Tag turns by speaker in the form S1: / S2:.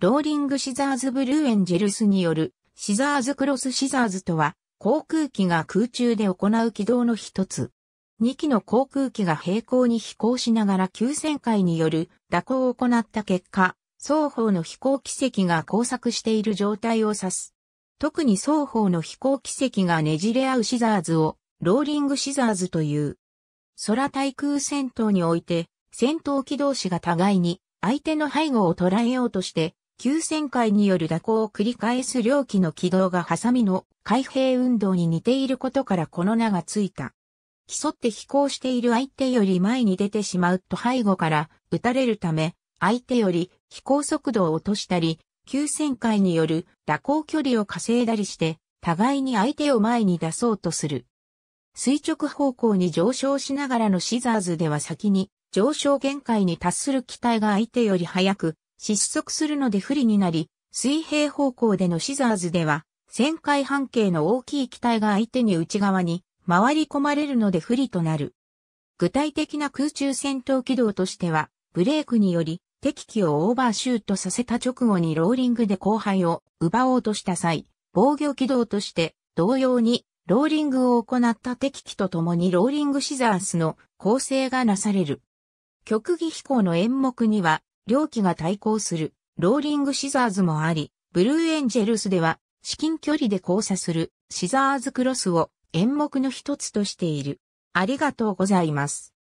S1: ローリングシザーズブルーエンジェルスによるシザーズクロスシザーズとは
S2: 航空機が空中で行う軌道の一つ。2機の航空機が平行に飛行しながら急旋回による蛇行を行った結果、双方の飛行軌跡が交錯している状態を指す。特に双方の飛行軌跡がねじれ合うシザーズをローリングシザーズという。空対空戦闘において戦闘機同士が互いに相手の背後を捉えようとして急旋回による蛇行を繰り返す両機の軌道がハサミの開閉運動に似ていることからこの名がついた。競って飛行している相手より前に出てしまうと背後から撃たれるため、相手より飛行速度を落としたり、急旋回による蛇行距離を稼いだりして、互いに相手を前に出そうとする。垂直方向に上昇しながらのシザーズでは先に上昇限界に達する機体が相手より早く失速するので不利になり、水平方向でのシザーズでは、旋回半径の大きい機体が相手に内側に回り込まれるので不利となる。具体的な空中戦闘軌道としては、ブレークにより敵機をオーバーシュートさせた直後にローリングで後輩を奪おうとした際、防御軌道として同様にローリングを行った敵機と共にローリングシザースの構成がなされる。極技飛行の演目には両機が対抗する、ローリングシザーズもあり、ブルーエンジェルスでは、至近距離で交差する、シザ
S1: ーズクロスを演目の一つとしている。ありがとうございます。